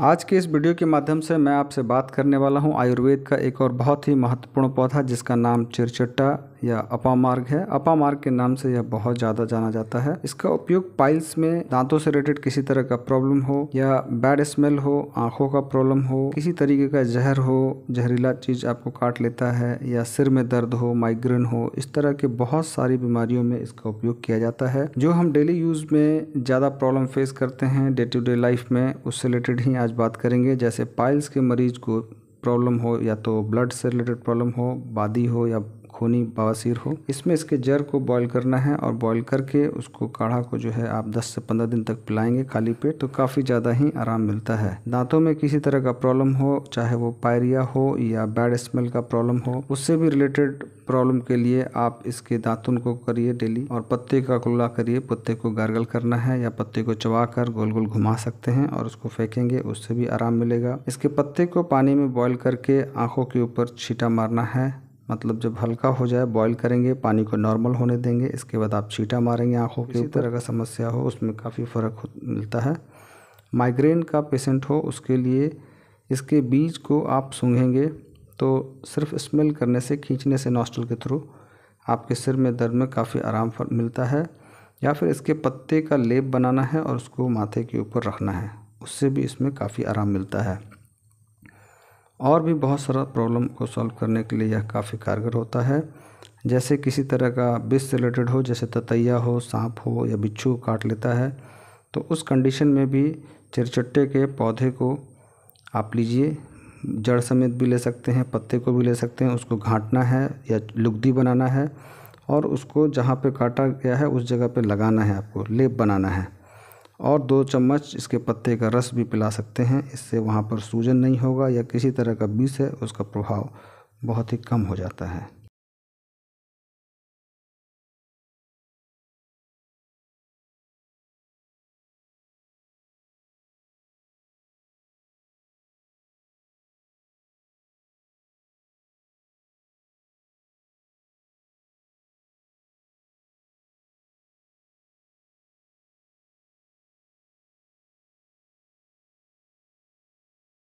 आज के इस वीडियो के माध्यम से मैं आपसे बात करने वाला हूं आयुर्वेद का एक और बहुत ही महत्वपूर्ण पौधा जिसका नाम चिरचट्टा या अपा मार्ग है अपा मार्ग के नाम से यह बहुत ज़्यादा जाना जाता है इसका उपयोग पाइल्स में दांतों से रिलेटेड किसी तरह का प्रॉब्लम हो या बैड स्मेल हो आंखों का प्रॉब्लम हो किसी तरीके का जहर हो जहरीला चीज़ आपको काट लेता है या सिर में दर्द हो माइग्रेन हो इस तरह के बहुत सारी बीमारियों में इसका उपयोग किया जाता है जो हम डेली यूज़ में ज़्यादा प्रॉब्लम फेस करते हैं डे टू डे लाइफ में उससे रिलेटेड ही आज बात करेंगे जैसे पाइल्स के मरीज को प्रॉब्लम हो या तो ब्लड से रिलेटेड प्रॉब्लम हो बादी हो या खूनी बवासीर हो इसमें इसके जर को बॉईल करना है और बॉईल करके उसको काढ़ा को जो है आप 10 से 15 दिन तक पिलाएंगे खाली पेट तो काफ़ी ज़्यादा ही आराम मिलता है दांतों में किसी तरह का प्रॉब्लम हो चाहे वो पायरिया हो या बैड स्मेल का प्रॉब्लम हो उससे भी रिलेटेड प्रॉब्लम के लिए आप इसके दांतों को करिए डेली और पत्ते का कुल्ला करिए पत्ते को गार्गल करना है या पत्ते को चबा कर गोल गोल घुमा सकते हैं और उसको फेंकेंगे उससे भी आराम मिलेगा इसके पत्ते को पानी में बॉईल करके आंखों के ऊपर छीटा मारना है मतलब जब हल्का हो जाए बॉईल करेंगे पानी को नॉर्मल होने देंगे इसके बाद आप छीटा मारेंगे आँखों के ऊपर अगर समस्या हो उसमें काफ़ी फ़र्क मिलता है माइग्रेन का पेशेंट हो उसके लिए इसके बीज को आप सूंघेंगे तो सिर्फ स्मेल करने से खींचने से नॉस्टल के थ्रू आपके सिर में दर्द में काफ़ी आराम मिलता है या फिर इसके पत्ते का लेप बनाना है और उसको माथे के ऊपर रखना है उससे भी इसमें काफ़ी आराम मिलता है और भी बहुत सारा प्रॉब्लम को सॉल्व करने के लिए यह काफ़ी कारगर होता है जैसे किसी तरह का विष से रिलेटेड हो जैसे ततैया हो सांप हो या बिच्छू काट लेता है तो उस कंडीशन में भी चिरचट्टे के पौधे को आप लीजिए जड़ समेत भी ले सकते हैं पत्ते को भी ले सकते हैं उसको घाटना है या लुगदी बनाना है और उसको जहाँ पे काटा गया है उस जगह पे लगाना है आपको लेप बनाना है और दो चम्मच इसके पत्ते का रस भी पिला सकते हैं इससे वहाँ पर सूजन नहीं होगा या किसी तरह का विष है उसका प्रभाव बहुत ही कम हो जाता है